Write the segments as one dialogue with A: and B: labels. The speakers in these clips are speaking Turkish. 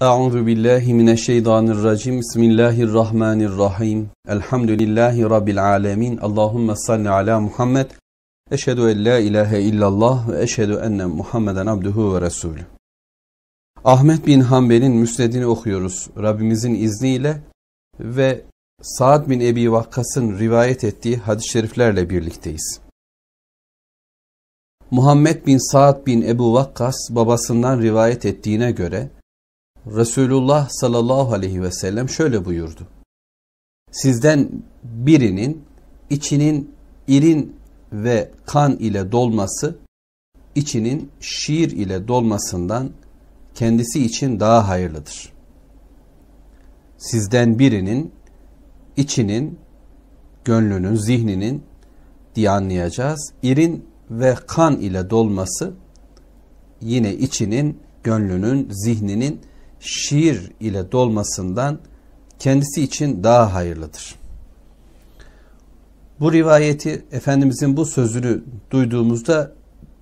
A: Euzu billahi mineşşeytanirracim. Bismillahirrahmanirrahim. Elhamdülillahi rabbil alamin. Allahumme salli ala Muhammed. Eşhedü en la ilahe illallah ve eşhedü enne Muhammeden abduhu ve resulü. Ahmet bin Hanbel'in müsnedini okuyoruz Rabbimizin izniyle ve Saad bin Ebi Vakkas'ın rivayet ettiği hadis-i şeriflerle birlikteyiz. Muhammed bin Saad bin Ebu Vakkas babasından rivayet ettiğine göre Resulullah sallallahu aleyhi ve sellem şöyle buyurdu. Sizden birinin içinin irin ve kan ile dolması, içinin şiir ile dolmasından kendisi için daha hayırlıdır. Sizden birinin içinin, gönlünün, zihninin diye anlayacağız. İrin ve kan ile dolması yine içinin, gönlünün, zihninin şiir ile dolmasından kendisi için daha hayırlıdır. Bu rivayeti Efendimizin bu sözünü duyduğumuzda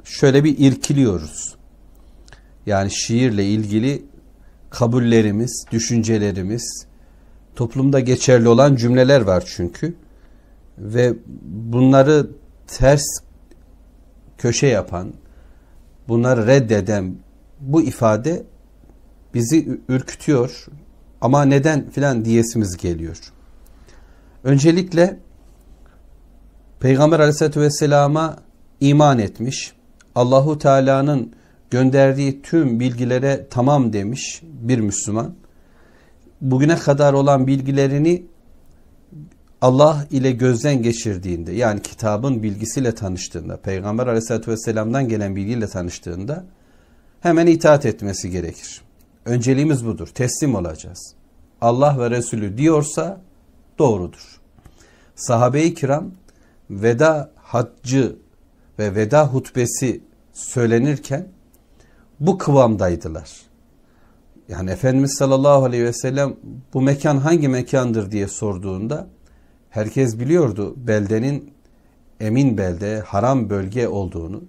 A: şöyle bir irkiliyoruz. Yani şiirle ilgili kabullerimiz, düşüncelerimiz, toplumda geçerli olan cümleler var çünkü. Ve bunları ters köşe yapan, bunları reddeden bu ifade bizi ürkütüyor ama neden filan diyesimiz geliyor. Öncelikle Peygamber Aleyhisselatü Vesselam'a iman etmiş, Allahu Teala'nın gönderdiği tüm bilgilere tamam demiş bir Müslüman. Bugüne kadar olan bilgilerini Allah ile gözden geçirdiğinde yani kitabın bilgisiyle tanıştığında, Peygamber Aleyhisselatü Vesselam'dan gelen bilgiyle tanıştığında hemen itaat etmesi gerekir. Önceliğimiz budur. Teslim olacağız. Allah ve Resulü diyorsa doğrudur. Sahabe-i kiram veda haccı ve veda hutbesi söylenirken bu kıvamdaydılar. Yani Efendimiz sallallahu aleyhi ve sellem bu mekan hangi mekandır diye sorduğunda herkes biliyordu beldenin emin belde, haram bölge olduğunu,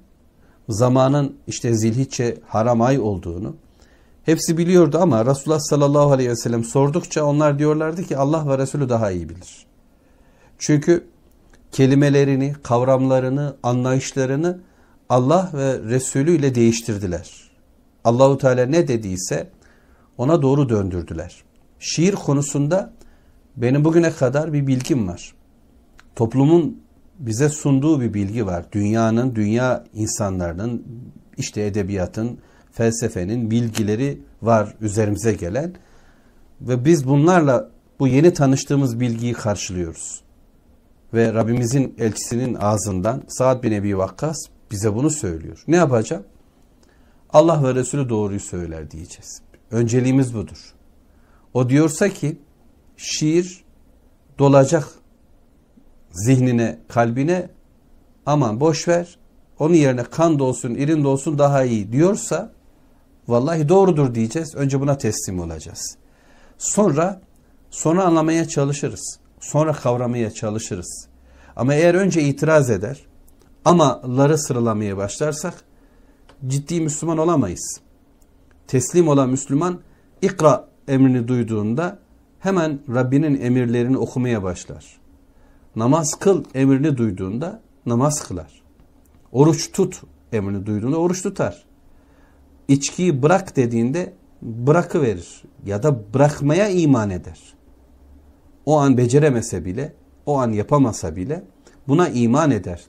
A: zamanın işte zilhicce haram ay olduğunu, Hepsi biliyordu ama Resulullah sallallahu aleyhi ve sellem sordukça onlar diyorlardı ki Allah ve Resulü daha iyi bilir. Çünkü kelimelerini, kavramlarını, anlayışlarını Allah ve Resulü ile değiştirdiler. Allahu Teala ne dediyse ona doğru döndürdüler. Şiir konusunda benim bugüne kadar bir bilgim var. Toplumun bize sunduğu bir bilgi var. Dünyanın, dünya insanların, işte edebiyatın, felsefenin bilgileri var üzerimize gelen ve biz bunlarla bu yeni tanıştığımız bilgiyi karşılıyoruz. Ve Rabbimizin elçisinin ağzından Saad bin Ebi Vakkas bize bunu söylüyor. Ne yapacağım? Allah ve Resulü doğruyu söyler diyeceğiz. Önceliğimiz budur. O diyorsa ki şiir dolacak zihnine, kalbine aman boş ver. Onun yerine kan dolsun irin dolsun daha iyi diyorsa Vallahi doğrudur diyeceğiz. Önce buna teslim olacağız. Sonra sonra anlamaya çalışırız. Sonra kavramaya çalışırız. Ama eğer önce itiraz eder, amaları sıralamaya başlarsak ciddi Müslüman olamayız. Teslim olan Müslüman ikra emrini duyduğunda hemen Rabbinin emirlerini okumaya başlar. Namaz kıl emrini duyduğunda namaz kılar. Oruç tut emrini duyduğunda oruç tutar içkiyi bırak dediğinde bırakı verir ya da bırakmaya iman eder. O an beceremese bile, o an yapamasa bile buna iman eder.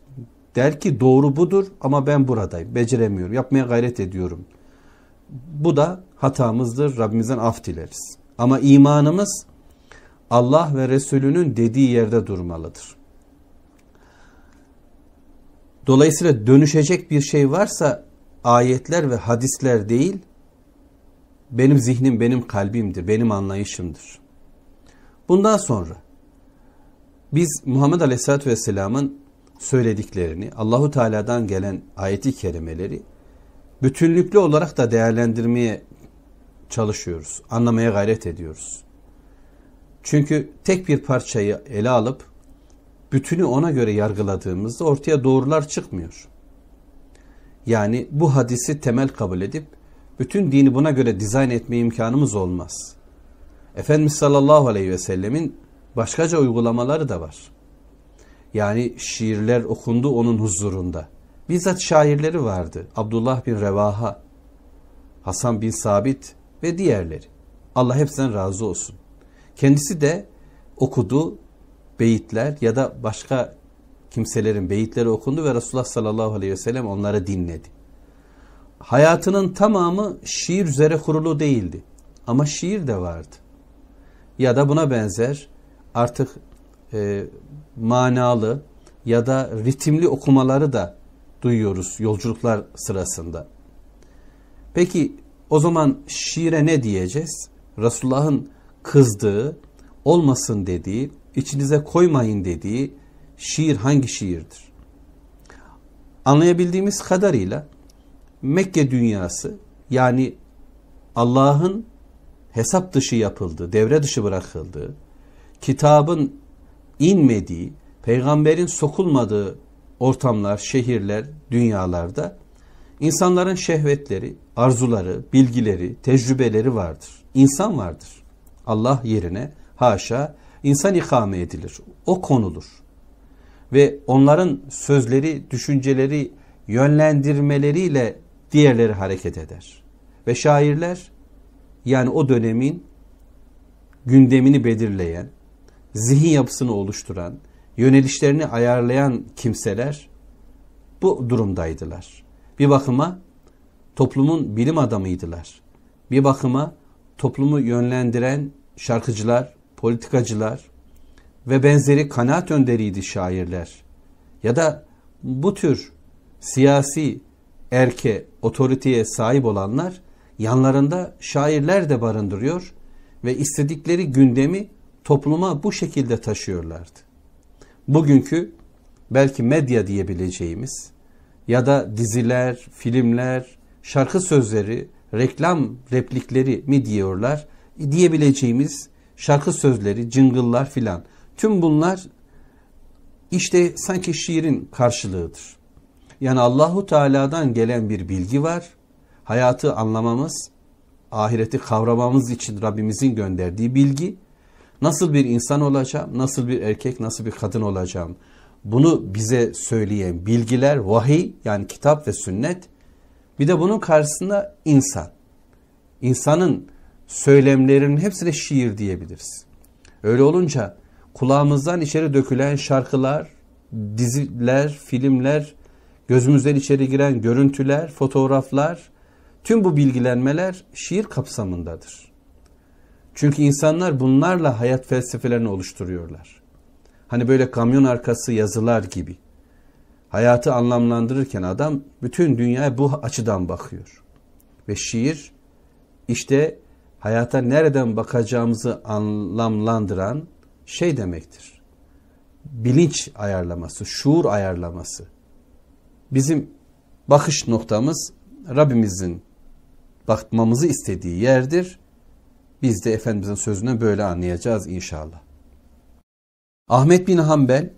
A: Der ki doğru budur ama ben buradayım, beceremiyorum, yapmaya gayret ediyorum. Bu da hatamızdır, Rabbimizden af dileriz. Ama imanımız Allah ve Resulünün dediği yerde durmalıdır. Dolayısıyla dönüşecek bir şey varsa ayetler ve hadisler değil, benim zihnim, benim kalbimdir, benim anlayışımdır. Bundan sonra biz Muhammed Aleyhisselatü Vesselam'ın söylediklerini, Allahu Teala'dan gelen ayeti kerimeleri bütünlüklü olarak da değerlendirmeye çalışıyoruz, anlamaya gayret ediyoruz. Çünkü tek bir parçayı ele alıp bütünü ona göre yargıladığımızda ortaya doğrular çıkmıyor. Yani bu hadisi temel kabul edip bütün dini buna göre dizayn etme imkanımız olmaz. Efendimiz sallallahu aleyhi ve sellemin başkaca uygulamaları da var. Yani şiirler okundu onun huzurunda. Bizzat şairleri vardı. Abdullah bin Revaha, Hasan bin Sabit ve diğerleri. Allah hepsinden razı olsun. Kendisi de okudu beyitler ya da başka kimselerin beyitleri okundu ve Resulullah sallallahu aleyhi ve sellem onları dinledi. Hayatının tamamı şiir üzere kurulu değildi ama şiir de vardı. Ya da buna benzer artık e, manalı ya da ritimli okumaları da duyuyoruz yolculuklar sırasında. Peki o zaman şiire ne diyeceğiz? Resulullah'ın kızdığı, olmasın dediği, içinize koymayın dediği şiir hangi şiirdir? Anlayabildiğimiz kadarıyla Mekke dünyası yani Allah'ın hesap dışı yapıldığı, devre dışı bırakıldığı, kitabın inmediği, peygamberin sokulmadığı ortamlar, şehirler, dünyalarda insanların şehvetleri, arzuları, bilgileri, tecrübeleri vardır. İnsan vardır. Allah yerine haşa insan ikame edilir. O konulur ve onların sözleri, düşünceleri yönlendirmeleriyle diğerleri hareket eder. Ve şairler yani o dönemin gündemini belirleyen, zihin yapısını oluşturan, yönelişlerini ayarlayan kimseler bu durumdaydılar. Bir bakıma toplumun bilim adamıydılar. Bir bakıma toplumu yönlendiren şarkıcılar, politikacılar, ve benzeri kanaat önderiydi şairler. Ya da bu tür siyasi erke, otoriteye sahip olanlar yanlarında şairler de barındırıyor ve istedikleri gündemi topluma bu şekilde taşıyorlardı. Bugünkü belki medya diyebileceğimiz ya da diziler, filmler, şarkı sözleri, reklam replikleri mi diyorlar diyebileceğimiz şarkı sözleri, cıngıllar filan Tüm bunlar işte sanki şiirin karşılığıdır. Yani Allahu Teala'dan gelen bir bilgi var. Hayatı anlamamız, ahireti kavramamız için Rabbimizin gönderdiği bilgi. Nasıl bir insan olacağım, nasıl bir erkek, nasıl bir kadın olacağım. Bunu bize söyleyen bilgiler vahiy yani kitap ve sünnet. Bir de bunun karşısında insan. İnsanın söylemlerinin hepsine şiir diyebiliriz. Öyle olunca kulağımızdan içeri dökülen şarkılar, diziler, filmler, gözümüzden içeri giren görüntüler, fotoğraflar, tüm bu bilgilenmeler şiir kapsamındadır. Çünkü insanlar bunlarla hayat felsefelerini oluşturuyorlar. Hani böyle kamyon arkası yazılar gibi. Hayatı anlamlandırırken adam bütün dünyaya bu açıdan bakıyor. Ve şiir işte hayata nereden bakacağımızı anlamlandıran, şey demektir. Bilinç ayarlaması, şuur ayarlaması. Bizim bakış noktamız Rabbimizin bakmamızı istediği yerdir. Biz de Efendimizin sözünü böyle anlayacağız inşallah. Ahmet bin Hanbel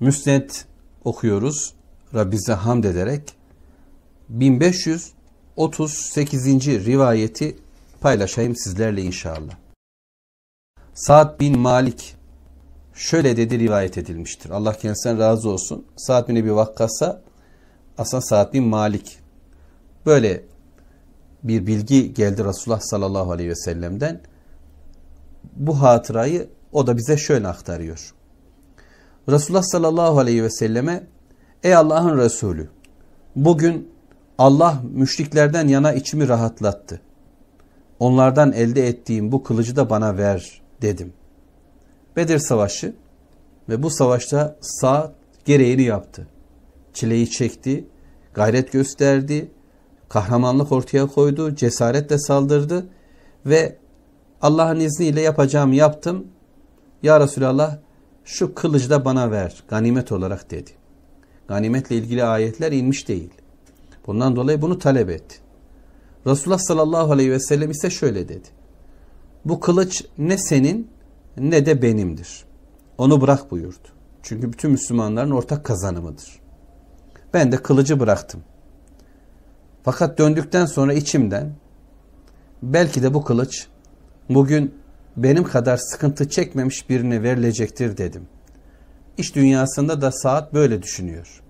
A: Müsned okuyoruz Rabbimize hamd ederek 1538. rivayeti paylaşayım sizlerle inşallah. Sa'd bin Malik şöyle dedi rivayet edilmiştir. Allah kendisinden razı olsun. Sa'd bin Ebi Vakkas'a aslında Sa'd bin Malik böyle bir bilgi geldi Resulullah sallallahu aleyhi ve sellem'den. Bu hatırayı o da bize şöyle aktarıyor. Resulullah sallallahu aleyhi ve selleme Ey Allah'ın Resulü bugün Allah müşriklerden yana içimi rahatlattı. Onlardan elde ettiğim bu kılıcı da bana ver dedim. Bedir Savaşı ve bu savaşta sağ gereğini yaptı. Çileyi çekti, gayret gösterdi, kahramanlık ortaya koydu, cesaretle saldırdı ve Allah'ın izniyle yapacağımı yaptım. Ya Resulallah şu kılıcı da bana ver ganimet olarak dedi. Ganimetle ilgili ayetler inmiş değil. Bundan dolayı bunu talep etti. Resulullah sallallahu aleyhi ve sellem ise şöyle dedi bu kılıç ne senin ne de benimdir. Onu bırak buyurdu. Çünkü bütün Müslümanların ortak kazanımıdır. Ben de kılıcı bıraktım. Fakat döndükten sonra içimden belki de bu kılıç bugün benim kadar sıkıntı çekmemiş birine verilecektir dedim. İş dünyasında da saat böyle düşünüyor.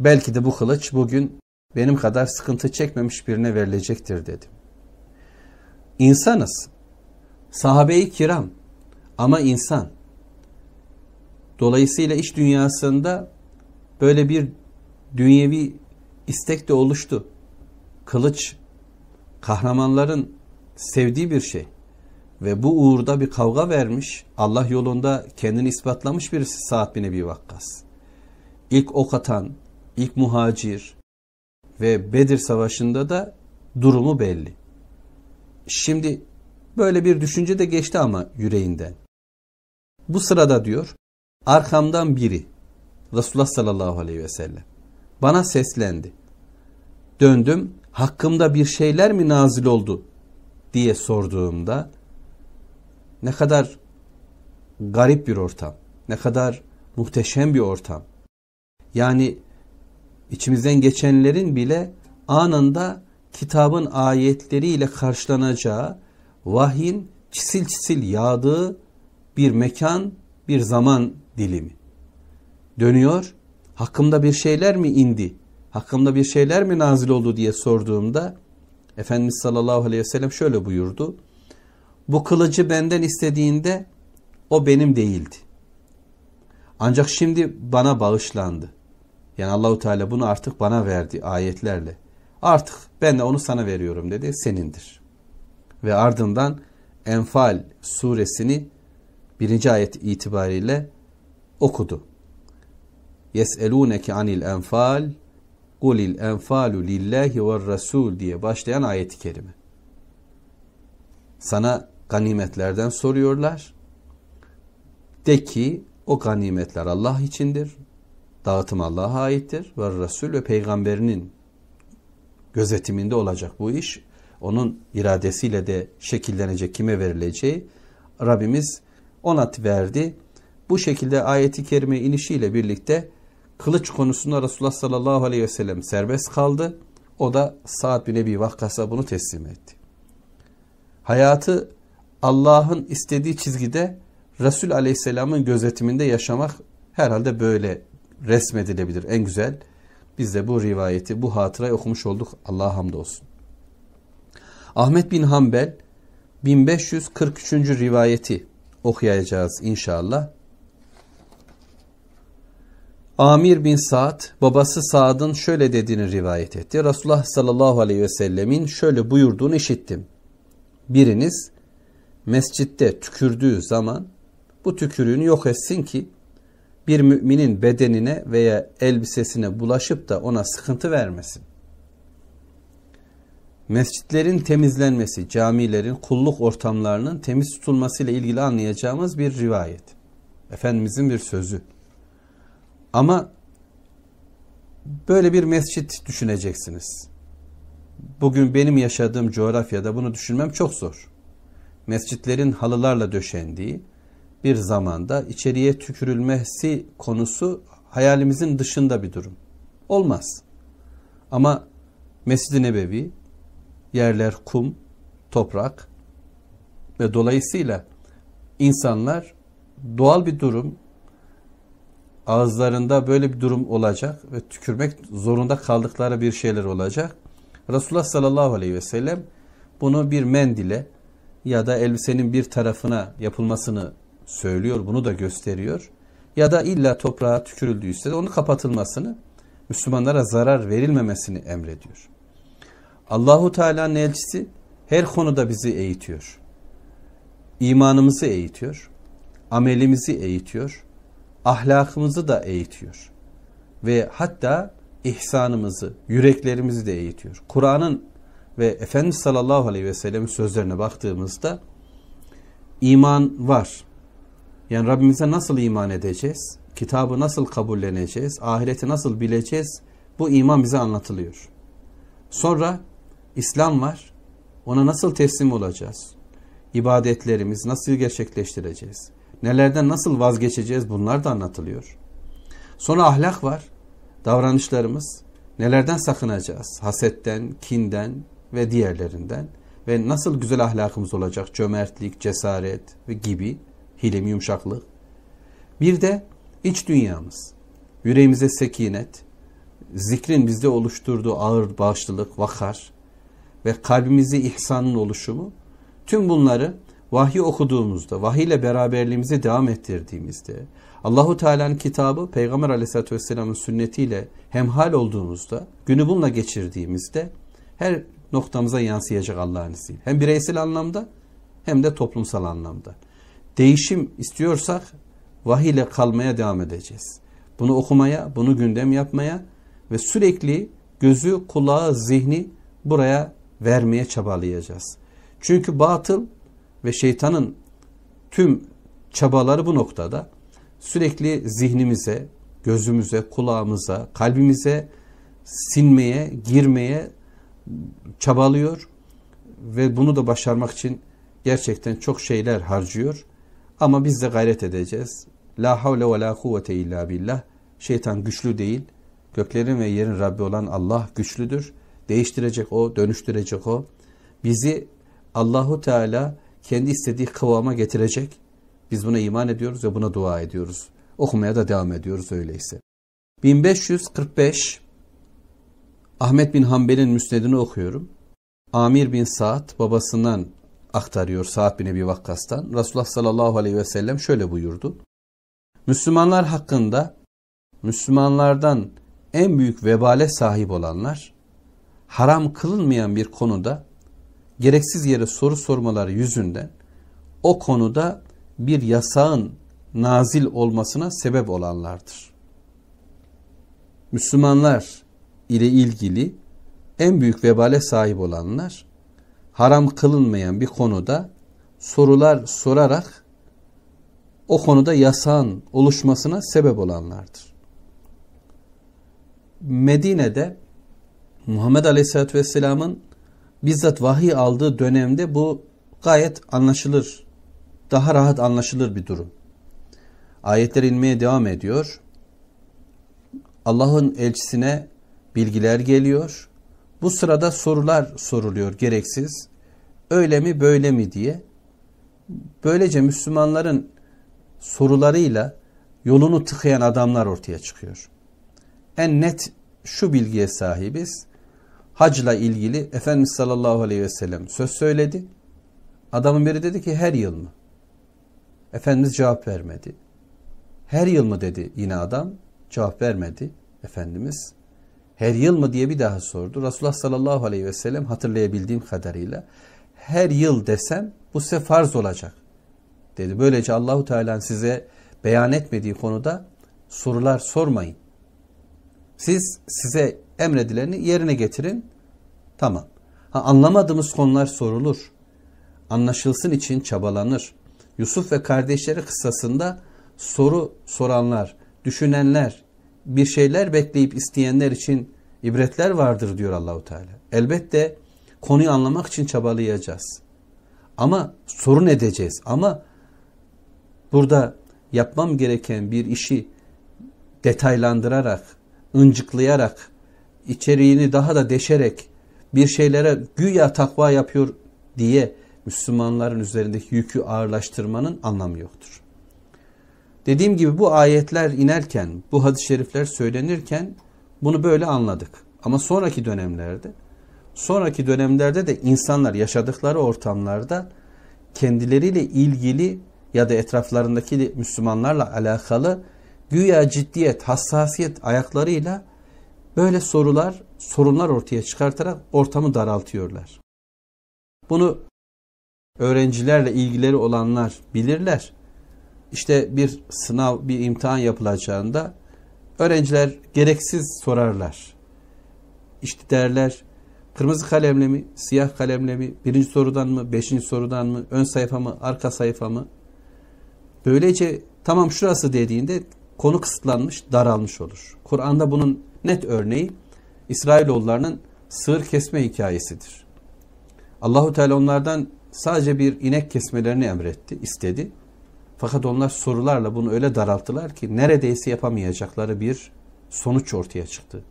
A: Belki de bu kılıç bugün benim kadar sıkıntı çekmemiş birine verilecektir dedim. İnsanız. Sahabe-i kiram ama insan. Dolayısıyla iş dünyasında böyle bir dünyevi istek de oluştu. Kılıç kahramanların sevdiği bir şey ve bu uğurda bir kavga vermiş, Allah yolunda kendini ispatlamış birisi Sa'd bin Ebi Vakkas. İlk ok atan, ilk muhacir ve Bedir Savaşı'nda da durumu belli. Şimdi böyle bir düşünce de geçti ama yüreğinden. Bu sırada diyor arkamdan biri Resulullah sallallahu aleyhi ve sellem bana seslendi. Döndüm hakkımda bir şeyler mi nazil oldu diye sorduğumda ne kadar garip bir ortam, ne kadar muhteşem bir ortam. Yani içimizden geçenlerin bile anında kitabın ayetleriyle karşılanacağı, vahyin çisil çisil yağdığı bir mekan, bir zaman dilimi. Dönüyor, hakkımda bir şeyler mi indi, hakkımda bir şeyler mi nazil oldu diye sorduğumda, Efendimiz sallallahu aleyhi ve sellem şöyle buyurdu. Bu kılıcı benden istediğinde o benim değildi. Ancak şimdi bana bağışlandı. Yani Allahu Teala bunu artık bana verdi ayetlerle. Artık ben de onu sana veriyorum dedi. Senindir. Ve ardından Enfal suresini birinci ayet itibariyle okudu. Yeselûneke anil enfal kulil enfalu lillahi ve rasul diye başlayan ayet-i kerime. Sana ganimetlerden soruyorlar. De ki o ganimetler Allah içindir. Dağıtım Allah'a aittir. Ve Resul ve peygamberinin gözetiminde olacak bu iş. Onun iradesiyle de şekillenecek kime verileceği. Rabbimiz onat verdi. Bu şekilde ayeti kerime inişiyle birlikte kılıç konusunda Resulullah sallallahu aleyhi ve sellem serbest kaldı. O da Sa'd bin Ebi Vakkas'a bunu teslim etti. Hayatı Allah'ın istediği çizgide Resul aleyhisselamın gözetiminde yaşamak herhalde böyle resmedilebilir en güzel biz de bu rivayeti, bu hatırayı okumuş olduk. Allah'a hamdolsun. Ahmet bin Hanbel 1543. rivayeti okuyacağız inşallah. Amir bin Saad babası Saad'ın şöyle dediğini rivayet etti. Resulullah sallallahu aleyhi ve sellemin şöyle buyurduğunu işittim. Biriniz mescitte tükürdüğü zaman bu tükürüğünü yok etsin ki bir müminin bedenine veya elbisesine bulaşıp da ona sıkıntı vermesin. Mescitlerin temizlenmesi, camilerin, kulluk ortamlarının temiz tutulması ile ilgili anlayacağımız bir rivayet. Efendimizin bir sözü. Ama böyle bir mescit düşüneceksiniz. Bugün benim yaşadığım coğrafyada bunu düşünmem çok zor. Mescitlerin halılarla döşendiği, bir zamanda içeriye tükürülmesi konusu hayalimizin dışında bir durum. Olmaz. Ama Mescid-i Nebevi, yerler kum, toprak ve dolayısıyla insanlar doğal bir durum, ağızlarında böyle bir durum olacak ve tükürmek zorunda kaldıkları bir şeyler olacak. Resulullah sallallahu aleyhi ve sellem bunu bir mendile ya da elbisenin bir tarafına yapılmasını söylüyor, bunu da gösteriyor. Ya da illa toprağa tükürüldüyse de onu kapatılmasını, Müslümanlara zarar verilmemesini emrediyor. Allahu Teala'nın elçisi her konuda bizi eğitiyor. İmanımızı eğitiyor, amelimizi eğitiyor, ahlakımızı da eğitiyor. Ve hatta ihsanımızı, yüreklerimizi de eğitiyor. Kur'an'ın ve Efendimiz sallallahu aleyhi ve sellem sözlerine baktığımızda iman var, yani Rabbimize nasıl iman edeceğiz? Kitabı nasıl kabulleneceğiz? Ahireti nasıl bileceğiz? Bu iman bize anlatılıyor. Sonra İslam var. Ona nasıl teslim olacağız? İbadetlerimiz nasıl gerçekleştireceğiz? Nelerden nasıl vazgeçeceğiz? Bunlar da anlatılıyor. Sonra ahlak var. Davranışlarımız nelerden sakınacağız? Hasetten, kinden ve diğerlerinden ve nasıl güzel ahlakımız olacak? Cömertlik, cesaret ve gibi hilem yumuşaklık. Bir de iç dünyamız. Yüreğimize sekinet, zikrin bizde oluşturduğu ağır bağışlılık, vakar ve kalbimizi ihsanın oluşumu. Tüm bunları vahiy okuduğumuzda, vahiyle beraberliğimizi devam ettirdiğimizde, Allahu Teala'nın kitabı Peygamber Aleyhisselatü Vesselam'ın sünnetiyle hemhal olduğumuzda, günü bununla geçirdiğimizde her noktamıza yansıyacak Allah'ın izniyle. Hem bireysel anlamda hem de toplumsal anlamda değişim istiyorsak vahiy ile kalmaya devam edeceğiz. Bunu okumaya, bunu gündem yapmaya ve sürekli gözü, kulağı, zihni buraya vermeye çabalayacağız. Çünkü batıl ve şeytanın tüm çabaları bu noktada. Sürekli zihnimize, gözümüze, kulağımıza, kalbimize sinmeye, girmeye çabalıyor ve bunu da başarmak için gerçekten çok şeyler harcıyor. Ama biz de gayret edeceğiz. La havle ve la kuvvete illa billah. Şeytan güçlü değil. Göklerin ve yerin Rabbi olan Allah güçlüdür. Değiştirecek o, dönüştürecek o. Bizi Allahu Teala kendi istediği kıvama getirecek. Biz buna iman ediyoruz ve buna dua ediyoruz. Okumaya da devam ediyoruz öyleyse. 1545 Ahmet bin Hanbel'in müsnedini okuyorum. Amir bin Saad babasından aktarıyor Sa'd bin Ebi Vakkas'tan. Resulullah sallallahu aleyhi ve sellem şöyle buyurdu. Müslümanlar hakkında Müslümanlardan en büyük vebale sahip olanlar haram kılınmayan bir konuda gereksiz yere soru sormaları yüzünden o konuda bir yasağın nazil olmasına sebep olanlardır. Müslümanlar ile ilgili en büyük vebale sahip olanlar haram kılınmayan bir konuda sorular sorarak o konuda yasağın oluşmasına sebep olanlardır. Medine'de Muhammed Aleyhisselatü Vesselam'ın bizzat vahiy aldığı dönemde bu gayet anlaşılır, daha rahat anlaşılır bir durum. Ayetler inmeye devam ediyor. Allah'ın elçisine bilgiler geliyor. Bu sırada sorular soruluyor gereksiz. Öyle mi böyle mi diye. Böylece Müslümanların sorularıyla yolunu tıkayan adamlar ortaya çıkıyor. En net şu bilgiye sahibiz. Hacla ilgili Efendimiz sallallahu aleyhi ve sellem söz söyledi. Adamın biri dedi ki her yıl mı? Efendimiz cevap vermedi. Her yıl mı dedi yine adam. Cevap vermedi Efendimiz her yıl mı diye bir daha sordu. Resulullah sallallahu aleyhi ve sellem hatırlayabildiğim kadarıyla her yıl desem bu size farz olacak dedi. Böylece Allahu Teala'nın size beyan etmediği konuda sorular sormayın. Siz size emredileni yerine getirin. Tamam. Ha, anlamadığımız konular sorulur. Anlaşılsın için çabalanır. Yusuf ve kardeşleri kıssasında soru soranlar, düşünenler, bir şeyler bekleyip isteyenler için ibretler vardır diyor Allahu Teala. Elbette konuyu anlamak için çabalayacağız. Ama sorun edeceğiz. Ama burada yapmam gereken bir işi detaylandırarak, ıncıklayarak, içeriğini daha da deşerek bir şeylere güya takva yapıyor diye Müslümanların üzerindeki yükü ağırlaştırmanın anlamı yoktur. Dediğim gibi bu ayetler inerken, bu hadis-i şerifler söylenirken bunu böyle anladık. Ama sonraki dönemlerde, sonraki dönemlerde de insanlar yaşadıkları ortamlarda kendileriyle ilgili ya da etraflarındaki Müslümanlarla alakalı güya ciddiyet, hassasiyet ayaklarıyla böyle sorular, sorunlar ortaya çıkartarak ortamı daraltıyorlar. Bunu öğrencilerle ilgileri olanlar bilirler işte bir sınav, bir imtihan yapılacağında öğrenciler gereksiz sorarlar. İşte derler kırmızı kalemle mi, siyah kalemle mi, birinci sorudan mı, beşinci sorudan mı, ön sayfa mı, arka sayfa mı? Böylece tamam şurası dediğinde konu kısıtlanmış, daralmış olur. Kur'an'da bunun net örneği İsrailoğullarının sığır kesme hikayesidir. Allahu Teala onlardan sadece bir inek kesmelerini emretti, istedi. Fakat onlar sorularla bunu öyle daralttılar ki neredeyse yapamayacakları bir sonuç ortaya çıktı.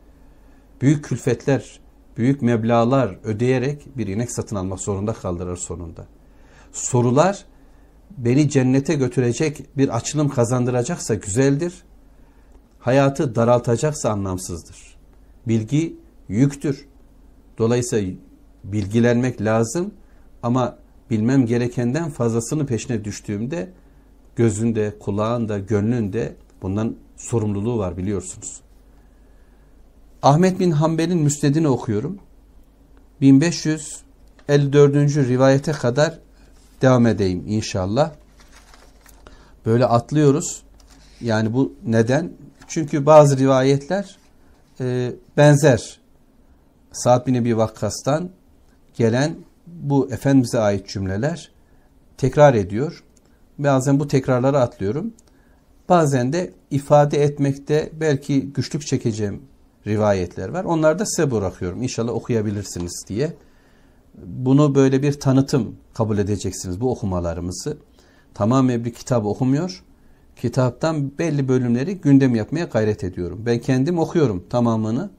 A: Büyük külfetler, büyük meblalar ödeyerek bir inek satın almak zorunda kaldılar sonunda. Sorular beni cennete götürecek bir açılım kazandıracaksa güzeldir. Hayatı daraltacaksa anlamsızdır. Bilgi yüktür. Dolayısıyla bilgilenmek lazım ama bilmem gerekenden fazlasını peşine düştüğümde gözünde, kulağında, gönlünde bundan sorumluluğu var biliyorsunuz. Ahmet bin Hanbel'in müstedini okuyorum. 1554. rivayete kadar devam edeyim inşallah. Böyle atlıyoruz. Yani bu neden? Çünkü bazı rivayetler e, benzer. Sa'd bin Ebi Vakkas'tan gelen bu Efendimiz'e ait cümleler tekrar ediyor bazen bu tekrarlara atlıyorum. Bazen de ifade etmekte belki güçlük çekeceğim rivayetler var. Onları da size bırakıyorum. İnşallah okuyabilirsiniz diye. Bunu böyle bir tanıtım kabul edeceksiniz bu okumalarımızı. Tamamen bir kitap okumuyor. Kitaptan belli bölümleri gündem yapmaya gayret ediyorum. Ben kendim okuyorum tamamını.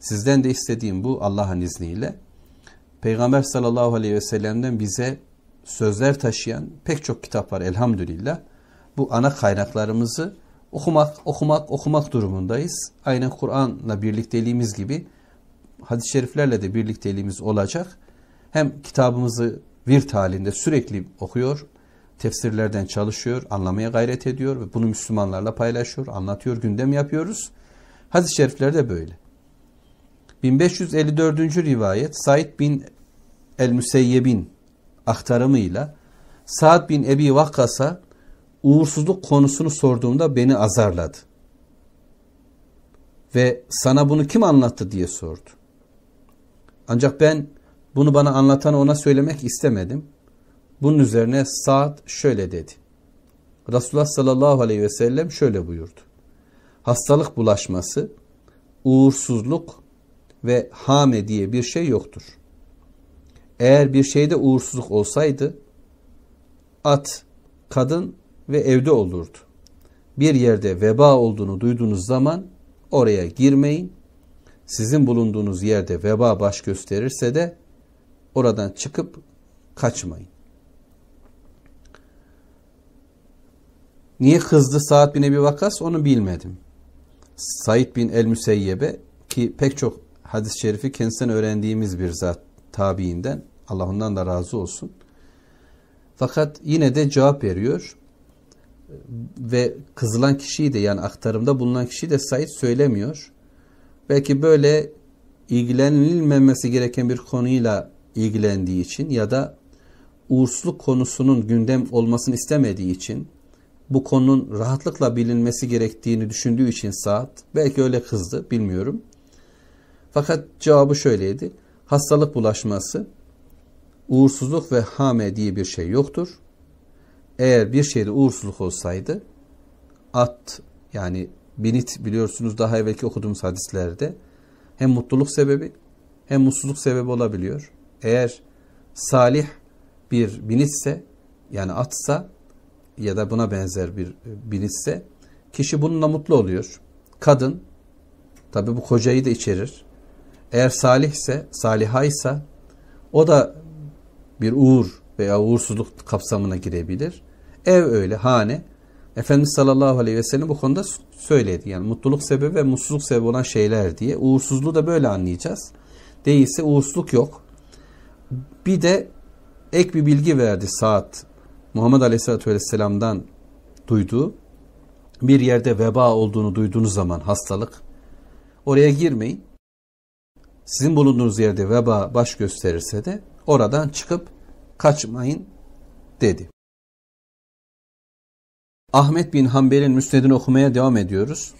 A: Sizden de istediğim bu Allah'ın izniyle. Peygamber sallallahu aleyhi ve sellem'den bize sözler taşıyan pek çok kitap var elhamdülillah. Bu ana kaynaklarımızı okumak, okumak, okumak durumundayız. Aynen Kur'an'la birlikteliğimiz gibi hadis-i şeriflerle de birlikteliğimiz olacak. Hem kitabımızı virt halinde sürekli okuyor, tefsirlerden çalışıyor, anlamaya gayret ediyor ve bunu Müslümanlarla paylaşıyor, anlatıyor, gündem yapıyoruz. Hadis-i şerifler de böyle. 1554. rivayet Said bin El-Müseyyeb'in aktarımıyla Sa'd bin Ebi Vakkas'a uğursuzluk konusunu sorduğumda beni azarladı. Ve sana bunu kim anlattı diye sordu. Ancak ben bunu bana anlatan ona söylemek istemedim. Bunun üzerine Sa'd şöyle dedi. Resulullah sallallahu aleyhi ve sellem şöyle buyurdu. Hastalık bulaşması, uğursuzluk ve hame diye bir şey yoktur. Eğer bir şeyde uğursuzluk olsaydı at, kadın ve evde olurdu. Bir yerde veba olduğunu duyduğunuz zaman oraya girmeyin. Sizin bulunduğunuz yerde veba baş gösterirse de oradan çıkıp kaçmayın. Niye kızdı Saad bin Ebi Vakas onu bilmedim. Said bin El Müseyyebe ki pek çok hadis-i şerifi kendisinden öğrendiğimiz bir zat tabiinden. Allah ondan da razı olsun. Fakat yine de cevap veriyor ve kızılan kişiyi de yani aktarımda bulunan kişiyi de Said söylemiyor. Belki böyle ilgilenilmemesi gereken bir konuyla ilgilendiği için ya da uğursuzluk konusunun gündem olmasını istemediği için bu konunun rahatlıkla bilinmesi gerektiğini düşündüğü için saat belki öyle kızdı bilmiyorum. Fakat cevabı şöyleydi hastalık bulaşması, uğursuzluk ve hame diye bir şey yoktur. Eğer bir şeyde uğursuzluk olsaydı at yani binit biliyorsunuz daha evvelki okuduğumuz hadislerde hem mutluluk sebebi hem mutsuzluk sebebi olabiliyor. Eğer salih bir binitse yani atsa ya da buna benzer bir binitse kişi bununla mutlu oluyor. Kadın tabi bu kocayı da içerir eğer salihse, salihaysa o da bir uğur veya uğursuzluk kapsamına girebilir. Ev öyle, hane. Efendimiz sallallahu aleyhi ve sellem bu konuda söyledi. Yani mutluluk sebebi ve mutsuzluk sebebi olan şeyler diye. Uğursuzluğu da böyle anlayacağız. Değilse uğursuzluk yok. Bir de ek bir bilgi verdi saat. Muhammed aleyhissalatü vesselam'dan duyduğu bir yerde veba olduğunu duyduğunuz zaman hastalık oraya girmeyin sizin bulunduğunuz yerde veba baş gösterirse de oradan çıkıp kaçmayın dedi. Ahmet bin Hanbel'in müsnedini okumaya devam ediyoruz.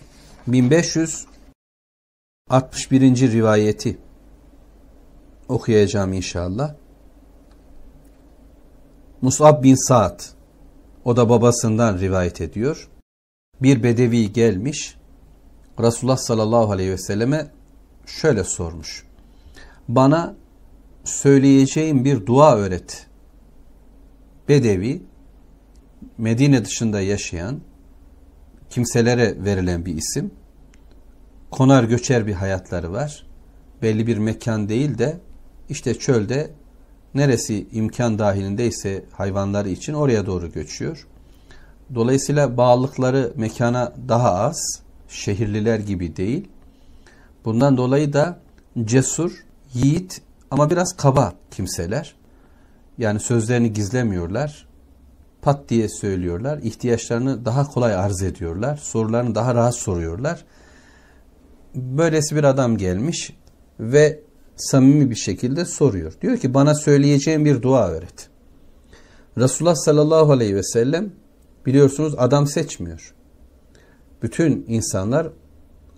A: 1561. rivayeti okuyacağım inşallah. Musab bin Sa'd o da babasından rivayet ediyor. Bir bedevi gelmiş Resulullah sallallahu aleyhi ve selleme şöyle sormuş. Bana söyleyeceğim bir dua öğret. Bedevi, Medine dışında yaşayan, kimselere verilen bir isim. Konar göçer bir hayatları var. Belli bir mekan değil de işte çölde neresi imkan dahilindeyse hayvanları için oraya doğru göçüyor. Dolayısıyla bağlılıkları mekana daha az, şehirliler gibi değil. Bundan dolayı da cesur, yiğit ama biraz kaba kimseler. Yani sözlerini gizlemiyorlar. Pat diye söylüyorlar. ihtiyaçlarını daha kolay arz ediyorlar. Sorularını daha rahat soruyorlar. Böylesi bir adam gelmiş ve samimi bir şekilde soruyor. Diyor ki bana söyleyeceğim bir dua öğret. Resulullah sallallahu aleyhi ve sellem biliyorsunuz adam seçmiyor. Bütün insanlar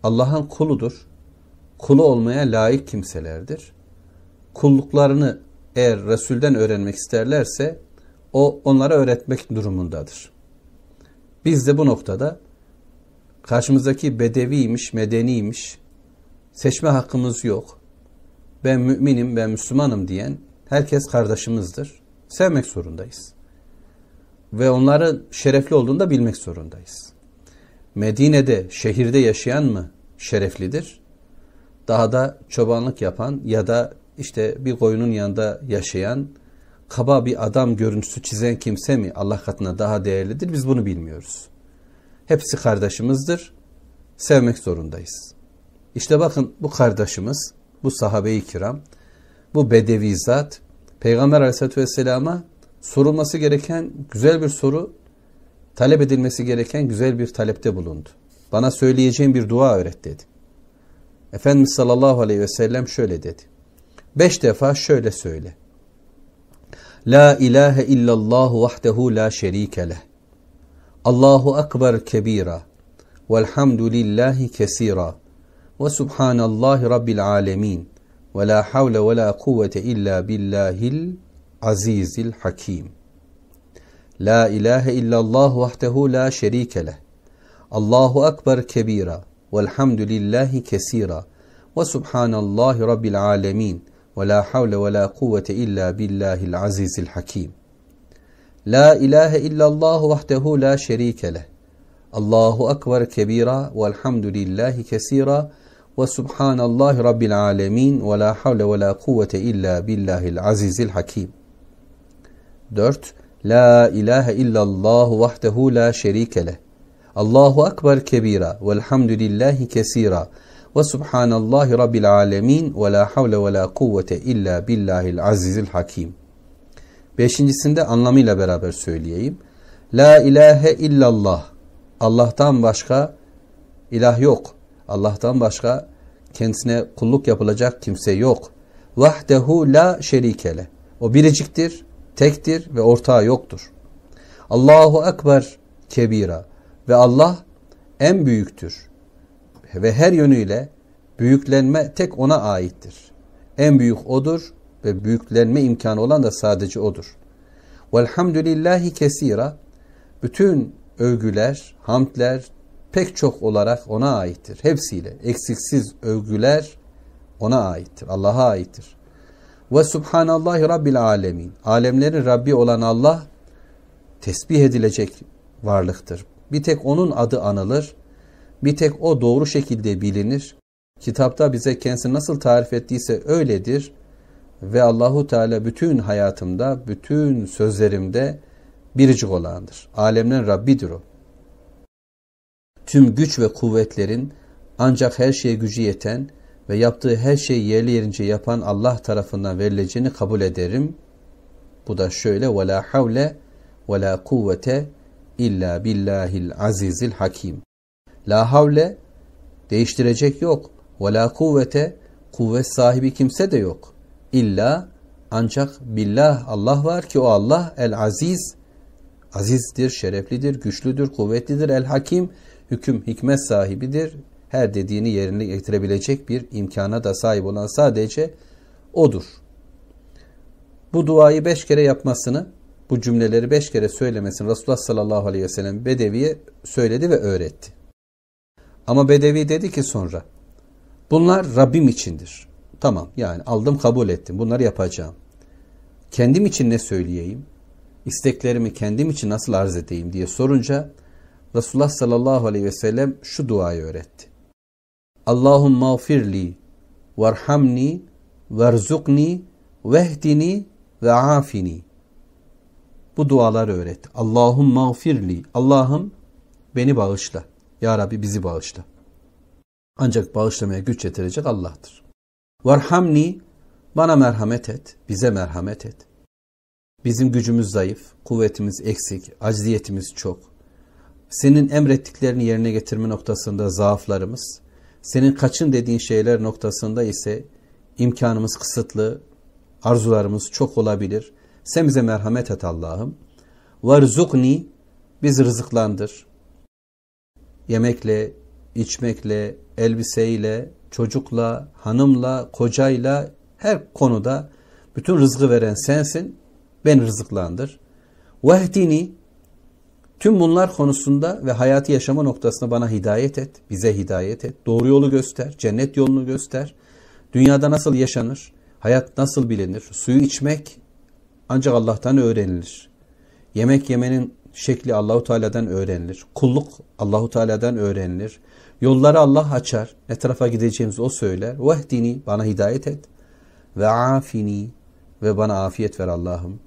A: Allah'ın kuludur kulu olmaya layık kimselerdir. Kulluklarını eğer Resul'den öğrenmek isterlerse o onlara öğretmek durumundadır. Biz de bu noktada karşımızdaki bedeviymiş, medeniymiş, seçme hakkımız yok. Ben müminim, ben Müslümanım diyen herkes kardeşimizdir. Sevmek zorundayız. Ve onların şerefli olduğunu da bilmek zorundayız. Medine'de, şehirde yaşayan mı şereflidir? dahada çobanlık yapan ya da işte bir koyunun yanında yaşayan kaba bir adam görüntüsü çizen kimse mi Allah katına daha değerlidir? Biz bunu bilmiyoruz. Hepsi kardeşimizdir. Sevmek zorundayız. İşte bakın bu kardeşimiz, bu sahabe-i kiram, bu bedevi zat Peygamber aleyhissalatü vesselama sorulması gereken güzel bir soru, talep edilmesi gereken güzel bir talepte bulundu. Bana söyleyeceğim bir dua öğret dedi. Efendimiz sallallahu aleyhi ve sellem şöyle dedi. Beş defa şöyle söyle. La ilahe illallah vahdehu la şerike leh. Allahu akbar kebira. Velhamdülillahi kesira. Ve subhanallahi rabbil alemin. Ve la havle ve la kuvvete illa billahil azizil hakim. La ilahe illallah vahdehu la şerike leh. Allahu akbar kebira. والحمد لله كثيرا وسبحان الله رب العالمين ولا حول ولا قوة إلا بالله العزيز الحكيم لا إله إلا الله وحده لا شريك له الله أكبر كبيرا والحمد لله كثيرا وسبحان الله رب العالمين ولا حول ولا قوة إلا بالله العزيز الحكيم لا إله إلا الله وحده لا شريك له Allahu Akbar kebira velhamdülillahi kesira ve subhanallahi rabbil alemin ve la havle ve la kuvvete illa billahil azizil hakim. Beşincisinde anlamıyla beraber söyleyeyim. La ilahe illallah. Allah'tan başka ilah yok. Allah'tan başka kendisine kulluk yapılacak kimse yok. Vahdehu la şerikele. O biriciktir, tektir ve ortağı yoktur. Allahu Akbar, kebira. Ve Allah en büyüktür. Ve her yönüyle büyüklenme tek ona aittir. En büyük odur ve büyüklenme imkanı olan da sadece odur. Velhamdülillahi kesira. Bütün övgüler, hamdler pek çok olarak ona aittir. Hepsiyle eksiksiz övgüler ona aittir. Allah'a aittir. Ve subhanallahi rabbil alemin. Alemlerin Rabbi olan Allah tesbih edilecek varlıktır. Bir tek onun adı anılır. Bir tek o doğru şekilde bilinir. Kitapta bize kendisini nasıl tarif ettiyse öyledir. Ve Allahu Teala bütün hayatımda, bütün sözlerimde biricik olandır. Alemlerin Rabbidir o. Tüm güç ve kuvvetlerin ancak her şeye gücü yeten ve yaptığı her şeyi yerli yerince yapan Allah tarafından verileceğini kabul ederim. Bu da şöyle وَلَا حَوْلَ وَلَا kuvvete illa billahil azizil hakim. La havle değiştirecek yok. Ve la kuvvete kuvvet sahibi kimse de yok. İlla ancak billah Allah var ki o Allah el aziz azizdir, şereflidir, güçlüdür, kuvvetlidir, el hakim hüküm hikmet sahibidir. Her dediğini yerine getirebilecek bir imkana da sahip olan sadece odur. Bu duayı beş kere yapmasını bu cümleleri beş kere söylemesini Resulullah sallallahu aleyhi ve sellem Bedevi'ye söyledi ve öğretti. Ama Bedevi dedi ki sonra bunlar Rabbim içindir. Tamam yani aldım kabul ettim bunları yapacağım. Kendim için ne söyleyeyim? İsteklerimi kendim için nasıl arz edeyim diye sorunca Resulullah sallallahu aleyhi ve sellem şu duayı öğretti. Allahumma ufirli verhamni verzukni vehdini ve afini bu duaları öğret. Allahum mağfirli. Allah'ım beni bağışla. Ya Rabbi bizi bağışla. Ancak bağışlamaya güç yetirecek Allah'tır. Varhamni bana merhamet et, bize merhamet et. Bizim gücümüz zayıf, kuvvetimiz eksik, acziyetimiz çok. Senin emrettiklerini yerine getirme noktasında zaaflarımız, senin kaçın dediğin şeyler noktasında ise imkanımız kısıtlı, arzularımız çok olabilir. Sen bize merhamet et Allah'ım. Varzukni biz rızıklandır. Yemekle, içmekle, elbiseyle, çocukla, hanımla, kocayla her konuda bütün rızkı veren sensin. Ben rızıklandır. Vehdini tüm bunlar konusunda ve hayatı yaşama noktasında bana hidayet et. Bize hidayet et. Doğru yolu göster. Cennet yolunu göster. Dünyada nasıl yaşanır? Hayat nasıl bilinir? Suyu içmek ancak Allah'tan öğrenilir. Yemek yemenin şekli Allahu Teala'dan öğrenilir. Kulluk Allahu Teala'dan öğrenilir. Yolları Allah açar. Etrafa gideceğimiz o söyler. Vehdini bana hidayet et. Ve afini ve bana afiyet ver Allah'ım.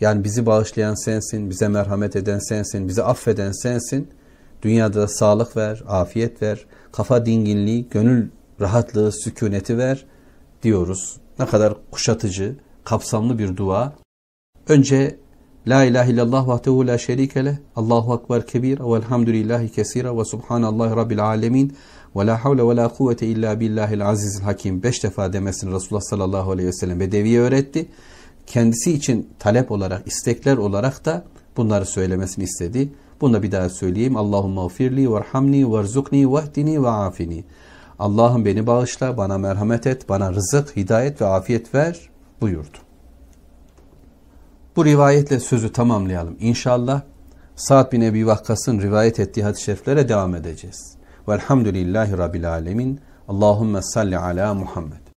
A: Yani bizi bağışlayan sensin, bize merhamet eden sensin, bizi affeden sensin. Dünyada sağlık ver, afiyet ver, kafa dinginliği, gönül rahatlığı, sükuneti ver diyoruz. Ne kadar kuşatıcı, kapsamlı bir dua. Önce La ilahe illallah vahdehu la şerikele Allahu akbar kebira velhamdülillahi kesira ve subhanallahi rabbil alemin ve la havle ve la kuvvete illa billahil azizil hakim. Beş defa demesini Resulullah sallallahu aleyhi ve sellem Bedevi'ye öğretti. Kendisi için talep olarak, istekler olarak da bunları söylemesini istedi. Bunu da bir daha söyleyeyim. Allahümme ufirli, verhamni, verzukni, vehdini ve afini. Allah'ım beni bağışla, bana merhamet et, bana rızık, hidayet ve afiyet ver buyurdu. Bu rivayetle sözü tamamlayalım. İnşallah Sa'd bin Ebi Vakkas'ın rivayet ettiği hadis-i şeriflere devam edeceğiz. Velhamdülillahi Rabbil Alemin. Allahümme salli ala Muhammed.